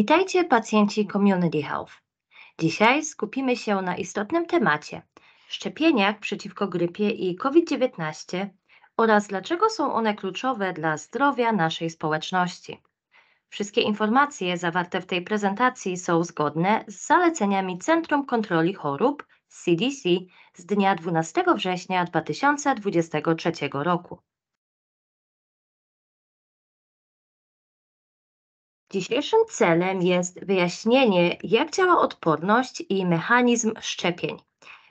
Witajcie pacjenci Community Health. Dzisiaj skupimy się na istotnym temacie szczepieniach przeciwko grypie i COVID-19 oraz dlaczego są one kluczowe dla zdrowia naszej społeczności. Wszystkie informacje zawarte w tej prezentacji są zgodne z zaleceniami Centrum Kontroli Chorób CDC z dnia 12 września 2023 roku. Dzisiejszym celem jest wyjaśnienie, jak działa odporność i mechanizm szczepień.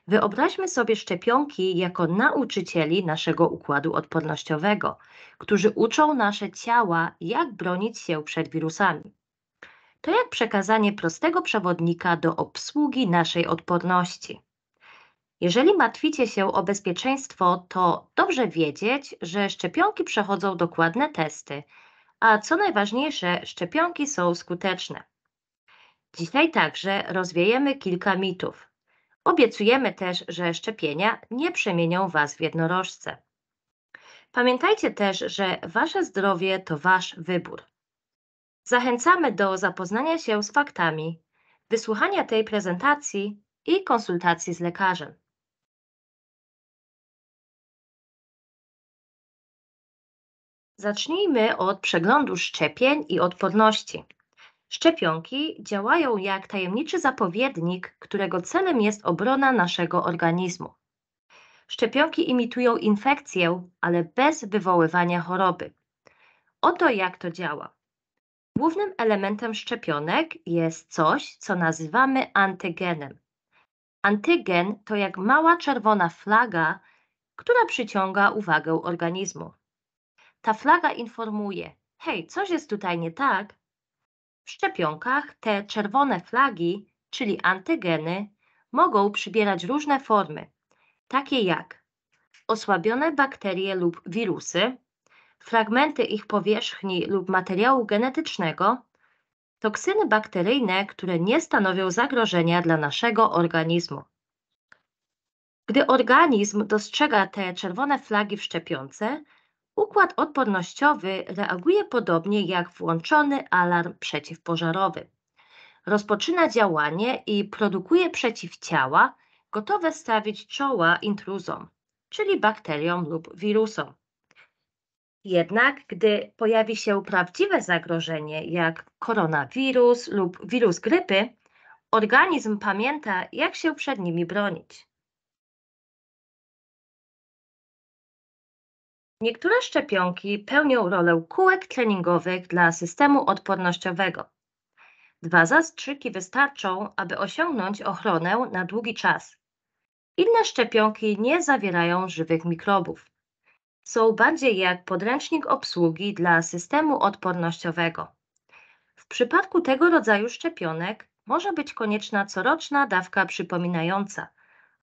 Wyobraźmy sobie szczepionki jako nauczycieli naszego układu odpornościowego, którzy uczą nasze ciała, jak bronić się przed wirusami. To jak przekazanie prostego przewodnika do obsługi naszej odporności. Jeżeli martwicie się o bezpieczeństwo, to dobrze wiedzieć, że szczepionki przechodzą dokładne testy, a co najważniejsze, szczepionki są skuteczne. Dzisiaj także rozwiejemy kilka mitów. Obiecujemy też, że szczepienia nie przemienią Was w jednorożce. Pamiętajcie też, że Wasze zdrowie to Wasz wybór. Zachęcamy do zapoznania się z faktami, wysłuchania tej prezentacji i konsultacji z lekarzem. Zacznijmy od przeglądu szczepień i odporności. Szczepionki działają jak tajemniczy zapowiednik, którego celem jest obrona naszego organizmu. Szczepionki imitują infekcję, ale bez wywoływania choroby. Oto jak to działa. Głównym elementem szczepionek jest coś, co nazywamy antygenem. Antygen to jak mała czerwona flaga, która przyciąga uwagę organizmu. Ta flaga informuje: hej, coś jest tutaj nie tak. W szczepionkach te czerwone flagi, czyli antygeny, mogą przybierać różne formy, takie jak osłabione bakterie lub wirusy, fragmenty ich powierzchni lub materiału genetycznego, toksyny bakteryjne, które nie stanowią zagrożenia dla naszego organizmu. Gdy organizm dostrzega te czerwone flagi w szczepionce, Układ odpornościowy reaguje podobnie jak włączony alarm przeciwpożarowy. Rozpoczyna działanie i produkuje przeciwciała gotowe stawić czoła intruzom, czyli bakteriom lub wirusom. Jednak gdy pojawi się prawdziwe zagrożenie, jak koronawirus lub wirus grypy, organizm pamięta, jak się przed nimi bronić. Niektóre szczepionki pełnią rolę kółek treningowych dla systemu odpornościowego. Dwa zastrzyki wystarczą, aby osiągnąć ochronę na długi czas. Inne szczepionki nie zawierają żywych mikrobów. Są bardziej jak podręcznik obsługi dla systemu odpornościowego. W przypadku tego rodzaju szczepionek może być konieczna coroczna dawka przypominająca –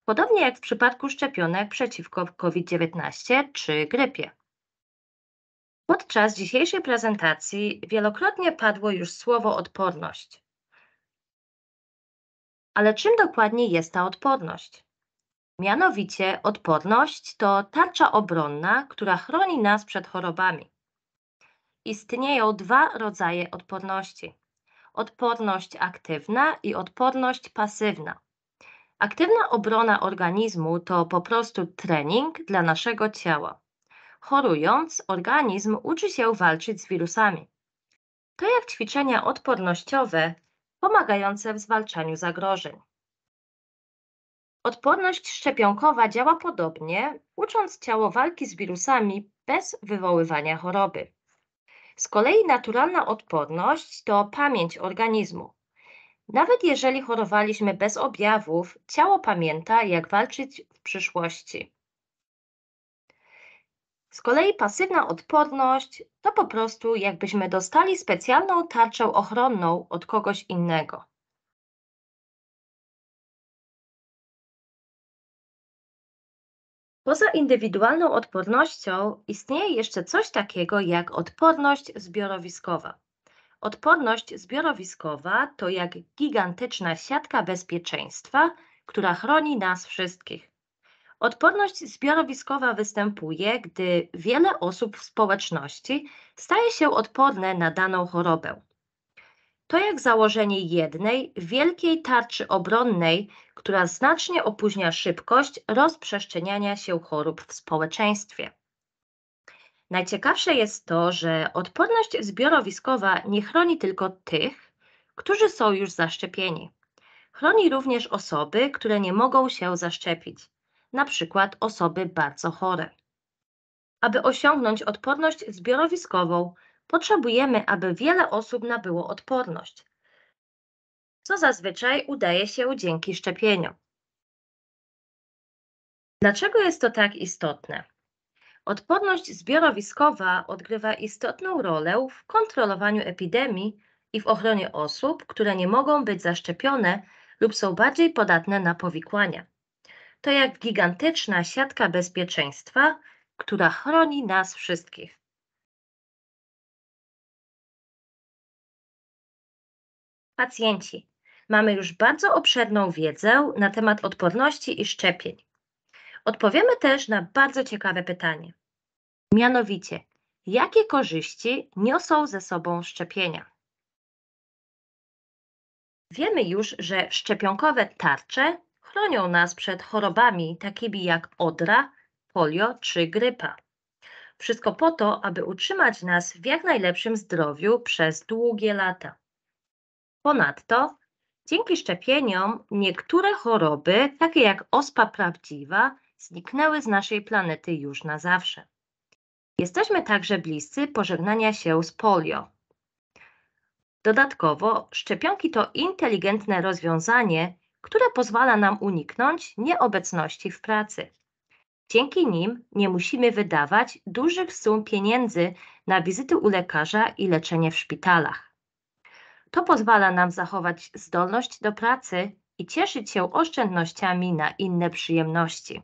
podobnie jak w przypadku szczepionek przeciwko COVID-19 czy grypie. Podczas dzisiejszej prezentacji wielokrotnie padło już słowo odporność. Ale czym dokładnie jest ta odporność? Mianowicie odporność to tarcza obronna, która chroni nas przed chorobami. Istnieją dwa rodzaje odporności: odporność aktywna i odporność pasywna. Aktywna obrona organizmu to po prostu trening dla naszego ciała. Chorując, organizm uczy się walczyć z wirusami. To jak ćwiczenia odpornościowe pomagające w zwalczaniu zagrożeń. Odporność szczepionkowa działa podobnie, ucząc ciało walki z wirusami bez wywoływania choroby. Z kolei naturalna odporność to pamięć organizmu. Nawet jeżeli chorowaliśmy bez objawów, ciało pamięta, jak walczyć w przyszłości. Z kolei pasywna odporność to po prostu jakbyśmy dostali specjalną tarczę ochronną od kogoś innego. Poza indywidualną odpornością istnieje jeszcze coś takiego jak odporność zbiorowiskowa. Odporność zbiorowiskowa to jak gigantyczna siatka bezpieczeństwa, która chroni nas wszystkich. Odporność zbiorowiskowa występuje, gdy wiele osób w społeczności staje się odporne na daną chorobę. To jak założenie jednej wielkiej tarczy obronnej, która znacznie opóźnia szybkość rozprzestrzeniania się chorób w społeczeństwie. Najciekawsze jest to, że odporność zbiorowiskowa nie chroni tylko tych, którzy są już zaszczepieni. Chroni również osoby, które nie mogą się zaszczepić, na przykład osoby bardzo chore. Aby osiągnąć odporność zbiorowiskową, potrzebujemy, aby wiele osób nabyło odporność, co zazwyczaj udaje się dzięki szczepieniu. Dlaczego jest to tak istotne? Odporność zbiorowiskowa odgrywa istotną rolę w kontrolowaniu epidemii i w ochronie osób, które nie mogą być zaszczepione lub są bardziej podatne na powikłania. To jak gigantyczna siatka bezpieczeństwa, która chroni nas wszystkich. Pacjenci. Mamy już bardzo obszerną wiedzę na temat odporności i szczepień. Odpowiemy też na bardzo ciekawe pytanie. Mianowicie, jakie korzyści niosą ze sobą szczepienia? Wiemy już, że szczepionkowe tarcze chronią nas przed chorobami takimi jak odra, polio czy grypa. Wszystko po to, aby utrzymać nas w jak najlepszym zdrowiu przez długie lata. Ponadto, dzięki szczepieniom, niektóre choroby, takie jak ospa prawdziwa, zniknęły z naszej planety już na zawsze. Jesteśmy także bliscy pożegnania się z polio. Dodatkowo szczepionki to inteligentne rozwiązanie, które pozwala nam uniknąć nieobecności w pracy. Dzięki nim nie musimy wydawać dużych sum pieniędzy na wizyty u lekarza i leczenie w szpitalach. To pozwala nam zachować zdolność do pracy i cieszyć się oszczędnościami na inne przyjemności.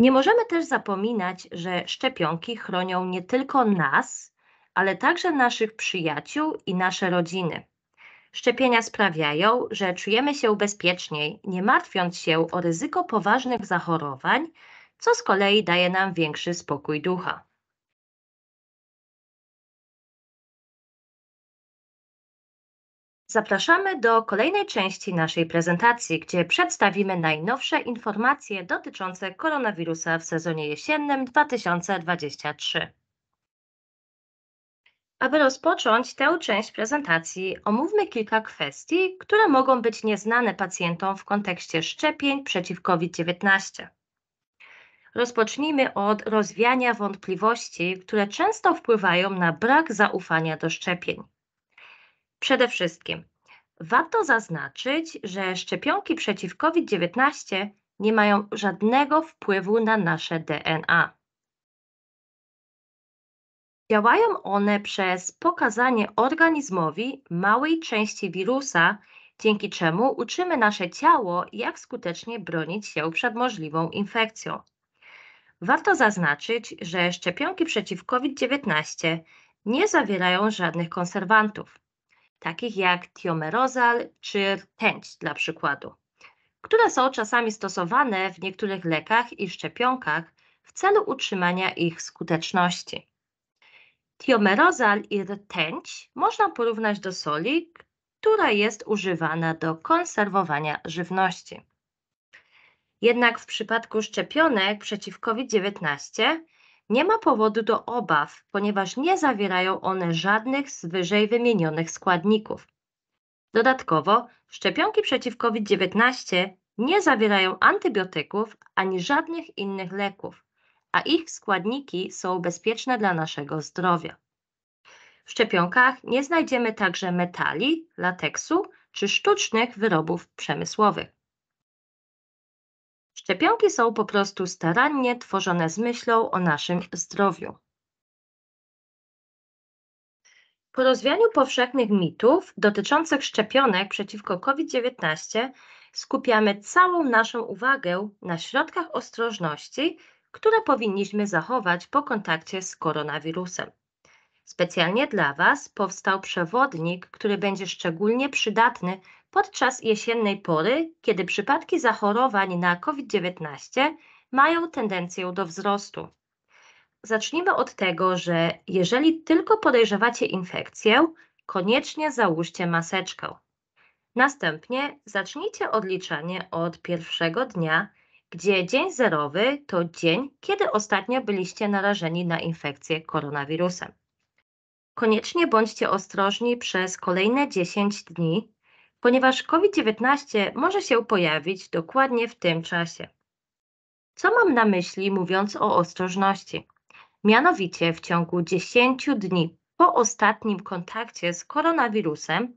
Nie możemy też zapominać, że szczepionki chronią nie tylko nas, ale także naszych przyjaciół i nasze rodziny. Szczepienia sprawiają, że czujemy się bezpieczniej, nie martwiąc się o ryzyko poważnych zachorowań, co z kolei daje nam większy spokój ducha. Zapraszamy do kolejnej części naszej prezentacji, gdzie przedstawimy najnowsze informacje dotyczące koronawirusa w sezonie jesiennym 2023. Aby rozpocząć tę część prezentacji, omówmy kilka kwestii, które mogą być nieznane pacjentom w kontekście szczepień przeciw COVID-19. Rozpocznijmy od rozwiania wątpliwości, które często wpływają na brak zaufania do szczepień. Przede wszystkim warto zaznaczyć, że szczepionki przeciw COVID-19 nie mają żadnego wpływu na nasze DNA. Działają one przez pokazanie organizmowi małej części wirusa, dzięki czemu uczymy nasze ciało, jak skutecznie bronić się przed możliwą infekcją. Warto zaznaczyć, że szczepionki przeciw COVID-19 nie zawierają żadnych konserwantów takich jak tiomerozal czy rtęć dla przykładu, które są czasami stosowane w niektórych lekach i szczepionkach w celu utrzymania ich skuteczności. Tiomerozal i rtęć można porównać do soli, która jest używana do konserwowania żywności. Jednak w przypadku szczepionek przeciw COVID-19 nie ma powodu do obaw, ponieważ nie zawierają one żadnych z wyżej wymienionych składników. Dodatkowo szczepionki przeciw COVID-19 nie zawierają antybiotyków ani żadnych innych leków, a ich składniki są bezpieczne dla naszego zdrowia. W szczepionkach nie znajdziemy także metali, lateksu czy sztucznych wyrobów przemysłowych. Szczepionki są po prostu starannie tworzone z myślą o naszym zdrowiu. Po rozwianiu powszechnych mitów dotyczących szczepionek przeciwko COVID-19 skupiamy całą naszą uwagę na środkach ostrożności, które powinniśmy zachować po kontakcie z koronawirusem. Specjalnie dla Was powstał przewodnik, który będzie szczególnie przydatny podczas jesiennej pory, kiedy przypadki zachorowań na COVID-19 mają tendencję do wzrostu. Zacznijmy od tego, że jeżeli tylko podejrzewacie infekcję, koniecznie załóżcie maseczkę. Następnie zacznijcie odliczanie od pierwszego dnia, gdzie dzień zerowy to dzień, kiedy ostatnio byliście narażeni na infekcję koronawirusem. Koniecznie bądźcie ostrożni przez kolejne 10 dni, ponieważ COVID-19 może się pojawić dokładnie w tym czasie. Co mam na myśli mówiąc o ostrożności? Mianowicie w ciągu 10 dni po ostatnim kontakcie z koronawirusem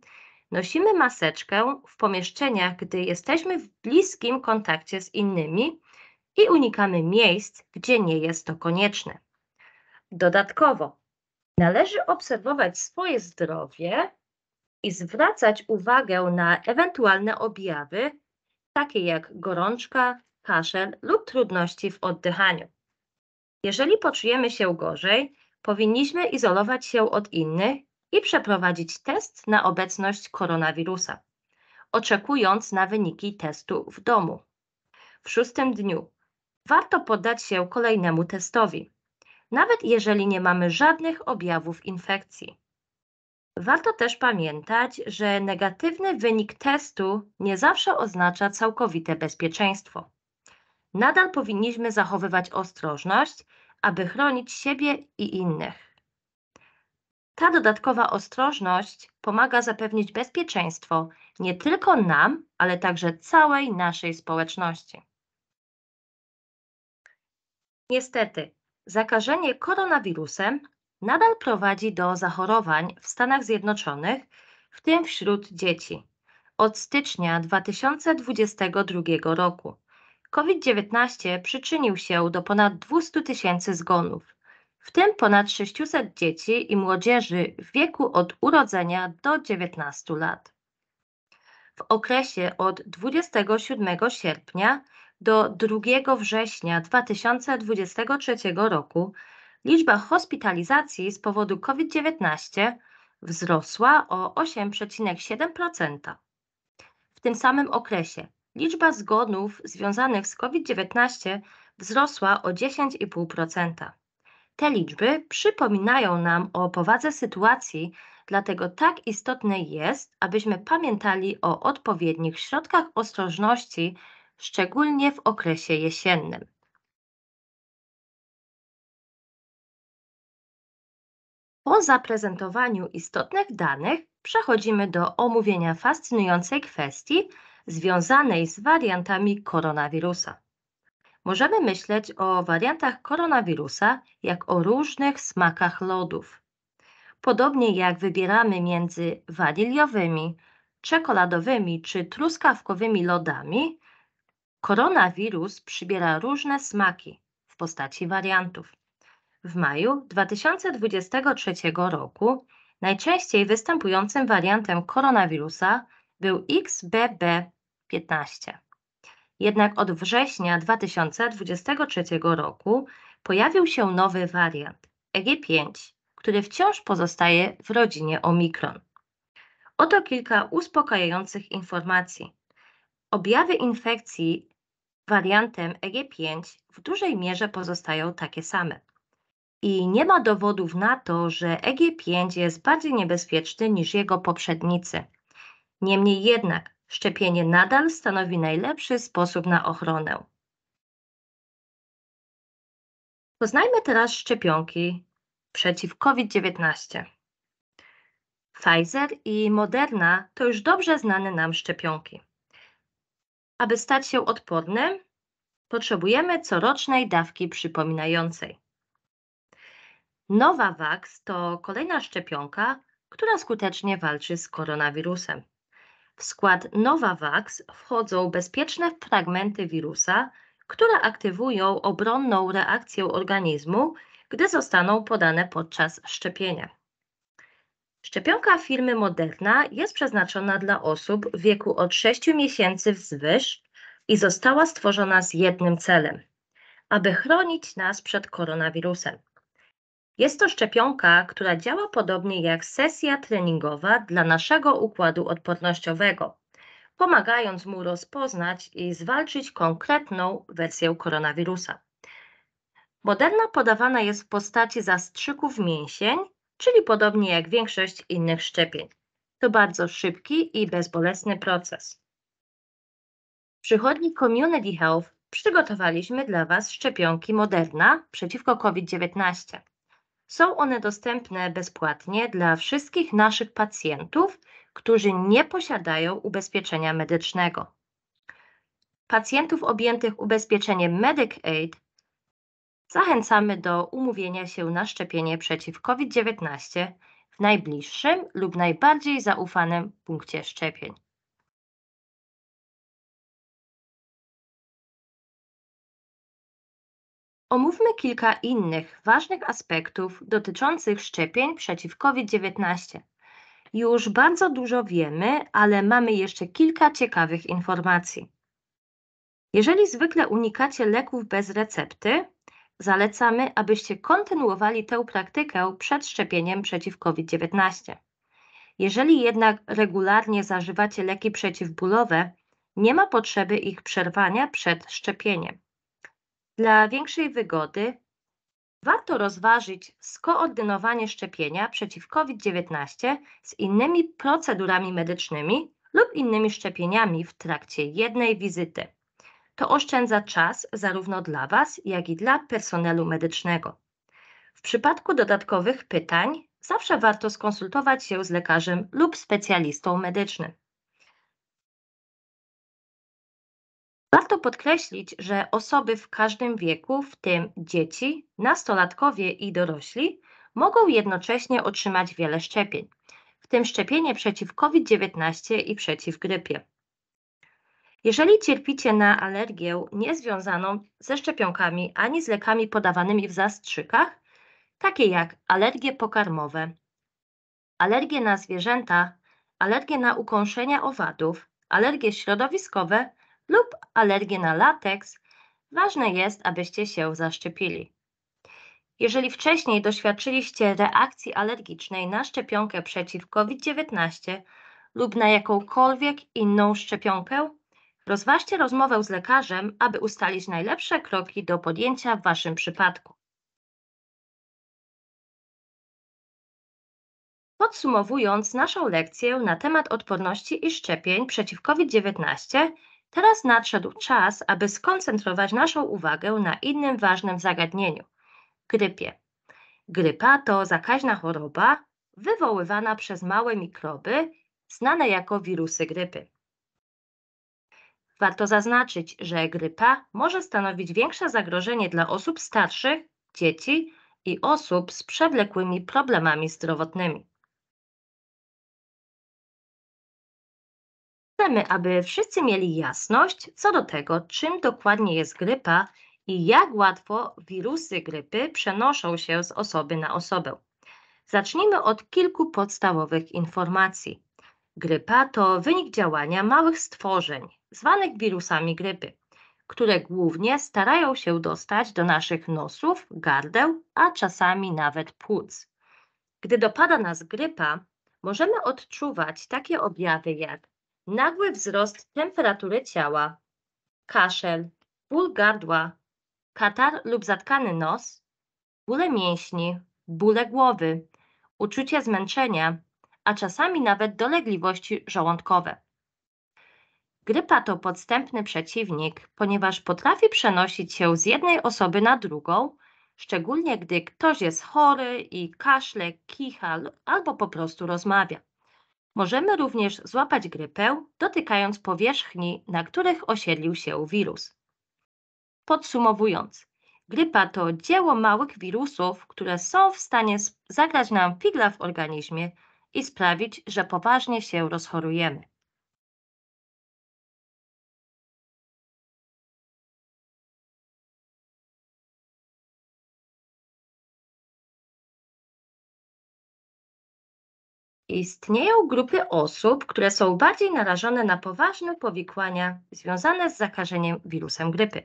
nosimy maseczkę w pomieszczeniach, gdy jesteśmy w bliskim kontakcie z innymi i unikamy miejsc, gdzie nie jest to konieczne. Dodatkowo należy obserwować swoje zdrowie i zwracać uwagę na ewentualne objawy, takie jak gorączka, kaszel lub trudności w oddychaniu. Jeżeli poczujemy się gorzej, powinniśmy izolować się od innych i przeprowadzić test na obecność koronawirusa, oczekując na wyniki testu w domu. W szóstym dniu warto poddać się kolejnemu testowi, nawet jeżeli nie mamy żadnych objawów infekcji. Warto też pamiętać, że negatywny wynik testu nie zawsze oznacza całkowite bezpieczeństwo. Nadal powinniśmy zachowywać ostrożność, aby chronić siebie i innych. Ta dodatkowa ostrożność pomaga zapewnić bezpieczeństwo nie tylko nam, ale także całej naszej społeczności. Niestety, zakażenie koronawirusem nadal prowadzi do zachorowań w Stanach Zjednoczonych, w tym wśród dzieci. Od stycznia 2022 roku COVID-19 przyczynił się do ponad 200 tysięcy zgonów, w tym ponad 600 dzieci i młodzieży w wieku od urodzenia do 19 lat. W okresie od 27 sierpnia do 2 września 2023 roku Liczba hospitalizacji z powodu COVID-19 wzrosła o 8,7%. W tym samym okresie liczba zgonów związanych z COVID-19 wzrosła o 10,5%. Te liczby przypominają nam o powadze sytuacji, dlatego tak istotne jest, abyśmy pamiętali o odpowiednich środkach ostrożności, szczególnie w okresie jesiennym. Po zaprezentowaniu istotnych danych przechodzimy do omówienia fascynującej kwestii związanej z wariantami koronawirusa. Możemy myśleć o wariantach koronawirusa jak o różnych smakach lodów. Podobnie jak wybieramy między waniliowymi, czekoladowymi czy truskawkowymi lodami, koronawirus przybiera różne smaki w postaci wariantów. W maju 2023 roku najczęściej występującym wariantem koronawirusa był XBB15. Jednak od września 2023 roku pojawił się nowy wariant EG5, który wciąż pozostaje w rodzinie Omikron. Oto kilka uspokajających informacji. Objawy infekcji wariantem EG5 w dużej mierze pozostają takie same i nie ma dowodów na to, że EG5 jest bardziej niebezpieczny niż jego poprzednicy. Niemniej jednak szczepienie nadal stanowi najlepszy sposób na ochronę. Poznajmy teraz szczepionki przeciw COVID-19. Pfizer i Moderna to już dobrze znane nam szczepionki. Aby stać się odpornym, potrzebujemy corocznej dawki przypominającej. Novavax to kolejna szczepionka, która skutecznie walczy z koronawirusem. W skład Novavax wchodzą bezpieczne fragmenty wirusa, które aktywują obronną reakcję organizmu, gdy zostaną podane podczas szczepienia. Szczepionka firmy Moderna jest przeznaczona dla osób w wieku od 6 miesięcy wzwyż i została stworzona z jednym celem aby chronić nas przed koronawirusem. Jest to szczepionka, która działa podobnie jak sesja treningowa dla naszego układu odpornościowego, pomagając mu rozpoznać i zwalczyć konkretną wersję koronawirusa. Moderna podawana jest w postaci zastrzyków mięsień, czyli podobnie jak większość innych szczepień. To bardzo szybki i bezbolesny proces. W przychodni Community Health przygotowaliśmy dla Was szczepionki Moderna przeciwko COVID-19. Są one dostępne bezpłatnie dla wszystkich naszych pacjentów, którzy nie posiadają ubezpieczenia medycznego. Pacjentów objętych ubezpieczeniem Medicaid zachęcamy do umówienia się na szczepienie przeciw COVID-19 w najbliższym lub najbardziej zaufanym punkcie szczepień. Omówmy kilka innych ważnych aspektów dotyczących szczepień przeciw COVID-19. Już bardzo dużo wiemy, ale mamy jeszcze kilka ciekawych informacji. Jeżeli zwykle unikacie leków bez recepty, zalecamy, abyście kontynuowali tę praktykę przed szczepieniem przeciw COVID-19. Jeżeli jednak regularnie zażywacie leki przeciwbólowe, nie ma potrzeby ich przerwania przed szczepieniem. Dla większej wygody warto rozważyć skoordynowanie szczepienia przeciw COVID-19 z innymi procedurami medycznymi lub innymi szczepieniami w trakcie jednej wizyty. To oszczędza czas zarówno dla Was, jak i dla personelu medycznego. W przypadku dodatkowych pytań zawsze warto skonsultować się z lekarzem lub specjalistą medycznym. Warto podkreślić, że osoby w każdym wieku, w tym dzieci, nastolatkowie i dorośli, mogą jednocześnie otrzymać wiele szczepień, w tym szczepienie przeciw COVID-19 i przeciw grypie. Jeżeli cierpicie na alergię niezwiązaną ze szczepionkami ani z lekami podawanymi w zastrzykach, takie jak alergie pokarmowe, alergie na zwierzęta, alergie na ukąszenia owadów, alergie środowiskowe, lub alergię na lateks, ważne jest, abyście się zaszczepili. Jeżeli wcześniej doświadczyliście reakcji alergicznej na szczepionkę przeciw COVID-19 lub na jakąkolwiek inną szczepionkę, rozważcie rozmowę z lekarzem, aby ustalić najlepsze kroki do podjęcia w Waszym przypadku. Podsumowując naszą lekcję na temat odporności i szczepień przeciw COVID-19, Teraz nadszedł czas, aby skoncentrować naszą uwagę na innym ważnym zagadnieniu grypie. Grypa to zakaźna choroba wywoływana przez małe mikroby, znane jako wirusy grypy. Warto zaznaczyć, że grypa może stanowić większe zagrożenie dla osób starszych, dzieci i osób z przewlekłymi problemami zdrowotnymi. chcemy, aby wszyscy mieli jasność co do tego, czym dokładnie jest grypa i jak łatwo wirusy grypy przenoszą się z osoby na osobę. Zacznijmy od kilku podstawowych informacji. Grypa to wynik działania małych stworzeń, zwanych wirusami grypy, które głównie starają się dostać do naszych nosów, gardeł, a czasami nawet płuc. Gdy dopada nas grypa, możemy odczuwać takie objawy jak nagły wzrost temperatury ciała, kaszel, ból gardła, katar lub zatkany nos, bóle mięśni, bóle głowy, uczucie zmęczenia, a czasami nawet dolegliwości żołądkowe. Grypa to podstępny przeciwnik, ponieważ potrafi przenosić się z jednej osoby na drugą, szczególnie gdy ktoś jest chory i kaszle, kicha albo po prostu rozmawia. Możemy również złapać grypę, dotykając powierzchni, na których osiedlił się wirus. Podsumowując, grypa to dzieło małych wirusów, które są w stanie zagrać nam figla w organizmie i sprawić, że poważnie się rozchorujemy. Istnieją grupy osób, które są bardziej narażone na poważne powikłania związane z zakażeniem wirusem grypy.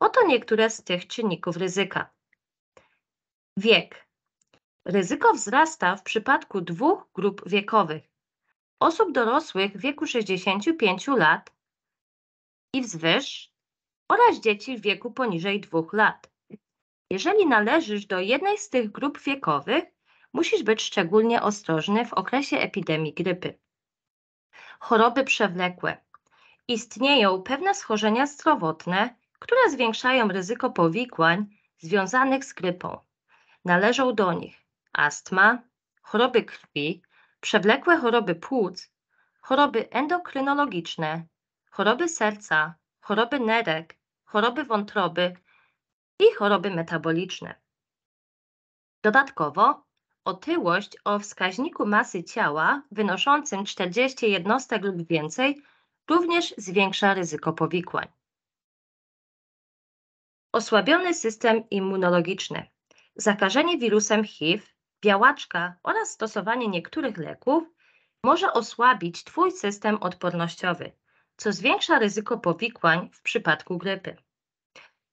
Oto niektóre z tych czynników ryzyka. Wiek. Ryzyko wzrasta w przypadku dwóch grup wiekowych: osób dorosłych w wieku 65 lat i wzwyż oraz dzieci w wieku poniżej 2 lat. Jeżeli należysz do jednej z tych grup wiekowych, musisz być szczególnie ostrożny w okresie epidemii grypy. Choroby przewlekłe. Istnieją pewne schorzenia zdrowotne, które zwiększają ryzyko powikłań związanych z grypą. Należą do nich astma, choroby krwi, przewlekłe choroby płuc, choroby endokrynologiczne, choroby serca, choroby nerek, choroby wątroby i choroby metaboliczne. Dodatkowo otyłość o wskaźniku masy ciała wynoszącym 40 jednostek lub więcej również zwiększa ryzyko powikłań. Osłabiony system immunologiczny, zakażenie wirusem HIV, białaczka oraz stosowanie niektórych leków może osłabić Twój system odpornościowy, co zwiększa ryzyko powikłań w przypadku grypy.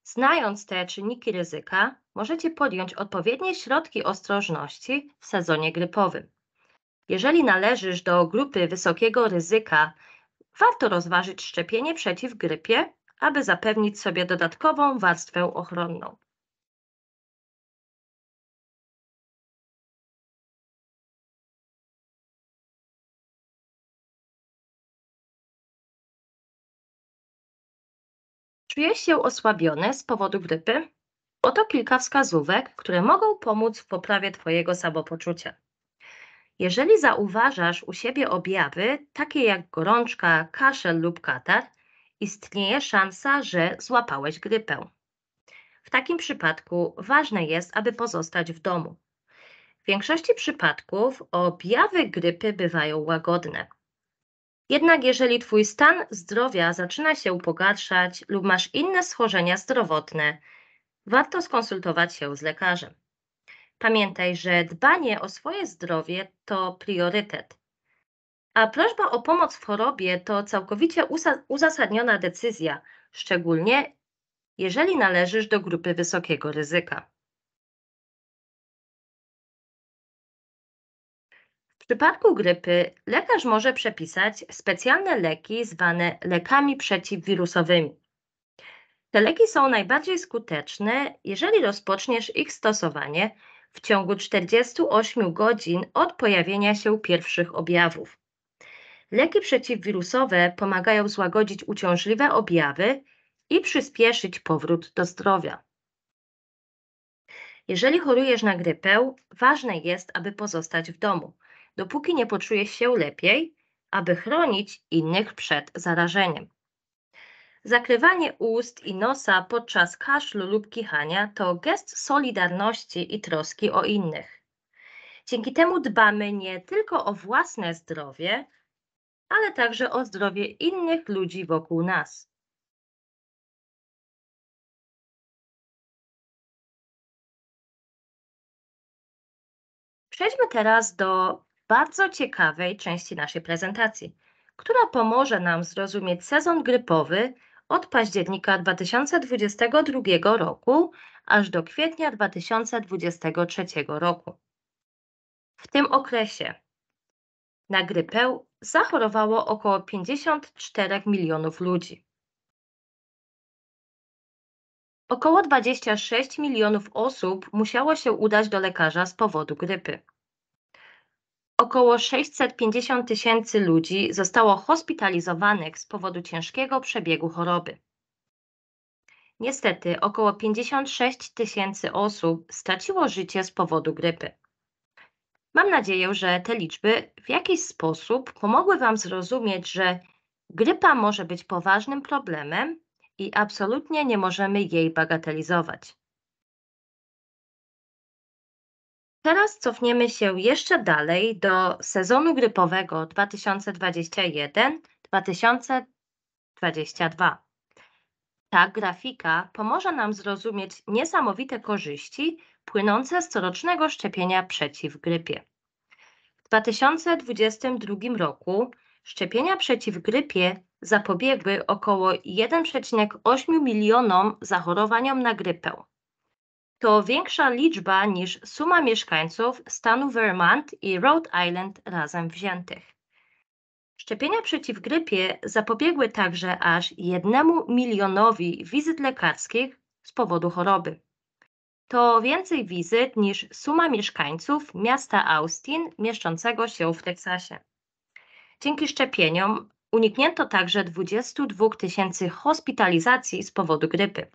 Znając te czynniki ryzyka, możecie podjąć odpowiednie środki ostrożności w sezonie grypowym. Jeżeli należysz do grupy wysokiego ryzyka, warto rozważyć szczepienie przeciw grypie, aby zapewnić sobie dodatkową warstwę ochronną. Czujesz się osłabiony z powodu grypy? Oto kilka wskazówek, które mogą pomóc w poprawie Twojego samopoczucia. Jeżeli zauważasz u siebie objawy takie jak gorączka, kaszel lub katar, istnieje szansa, że złapałeś grypę. W takim przypadku ważne jest, aby pozostać w domu. W większości przypadków objawy grypy bywają łagodne. Jednak jeżeli Twój stan zdrowia zaczyna się pogarszać lub masz inne schorzenia zdrowotne, warto skonsultować się z lekarzem. Pamiętaj, że dbanie o swoje zdrowie to priorytet, a prośba o pomoc w chorobie to całkowicie uzasadniona decyzja, szczególnie jeżeli należysz do grupy wysokiego ryzyka. W przypadku grypy lekarz może przepisać specjalne leki zwane lekami przeciwwirusowymi. Te leki są najbardziej skuteczne, jeżeli rozpoczniesz ich stosowanie w ciągu 48 godzin od pojawienia się pierwszych objawów. Leki przeciwwirusowe pomagają złagodzić uciążliwe objawy i przyspieszyć powrót do zdrowia. Jeżeli chorujesz na grypę, ważne jest, aby pozostać w domu, dopóki nie poczujesz się lepiej, aby chronić innych przed zarażeniem. Zakrywanie ust i nosa podczas kaszlu lub kichania to gest solidarności i troski o innych. Dzięki temu dbamy nie tylko o własne zdrowie, ale także o zdrowie innych ludzi wokół nas. Przejdźmy teraz do bardzo ciekawej części naszej prezentacji, która pomoże nam zrozumieć sezon grypowy od października 2022 roku aż do kwietnia 2023 roku. W tym okresie na grypę zachorowało około 54 milionów ludzi. Około 26 milionów osób musiało się udać do lekarza z powodu grypy. Około 650 tysięcy ludzi zostało hospitalizowanych z powodu ciężkiego przebiegu choroby. Niestety około 56 tysięcy osób straciło życie z powodu grypy. Mam nadzieję, że te liczby w jakiś sposób pomogły Wam zrozumieć, że grypa może być poważnym problemem i absolutnie nie możemy jej bagatelizować. Teraz cofniemy się jeszcze dalej do sezonu grypowego 2021-2022. Ta grafika pomoże nam zrozumieć niesamowite korzyści płynące z corocznego szczepienia przeciw grypie. W 2022 roku szczepienia przeciw grypie zapobiegły około 1,8 milionom zachorowaniom na grypę to większa liczba niż suma mieszkańców stanu Vermont i Rhode Island razem wziętych. Szczepienia przeciw grypie zapobiegły także aż jednemu milionowi wizyt lekarskich z powodu choroby. To więcej wizyt niż suma mieszkańców miasta Austin mieszczącego się w Teksasie. Dzięki szczepieniom uniknięto także 22 tysięcy hospitalizacji z powodu grypy.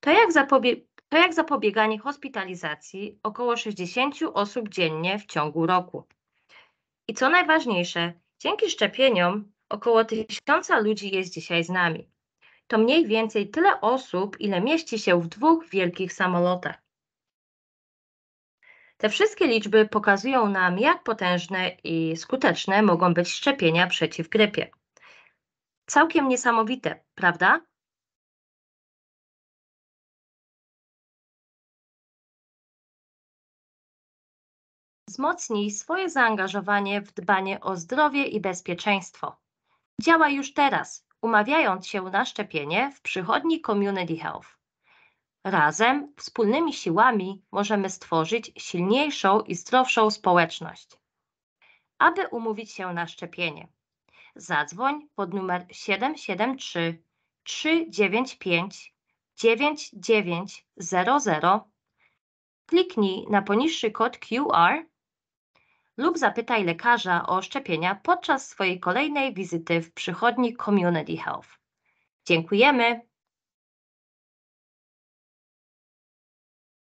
To jak zapobie to jak zapobieganie hospitalizacji około 60 osób dziennie w ciągu roku. I co najważniejsze, dzięki szczepieniom około 1000 ludzi jest dzisiaj z nami. To mniej więcej tyle osób, ile mieści się w dwóch wielkich samolotach. Te wszystkie liczby pokazują nam, jak potężne i skuteczne mogą być szczepienia przeciw grypie. Całkiem niesamowite, prawda? wzmocnij swoje zaangażowanie w dbanie o zdrowie i bezpieczeństwo. Działa już teraz, umawiając się na szczepienie w przychodni Community Health. Razem, wspólnymi siłami możemy stworzyć silniejszą i zdrowszą społeczność. Aby umówić się na szczepienie, zadzwoń pod numer 773 395 9900. Kliknij na poniższy kod QR lub zapytaj lekarza o szczepienia podczas swojej kolejnej wizyty w przychodni Community Health. Dziękujemy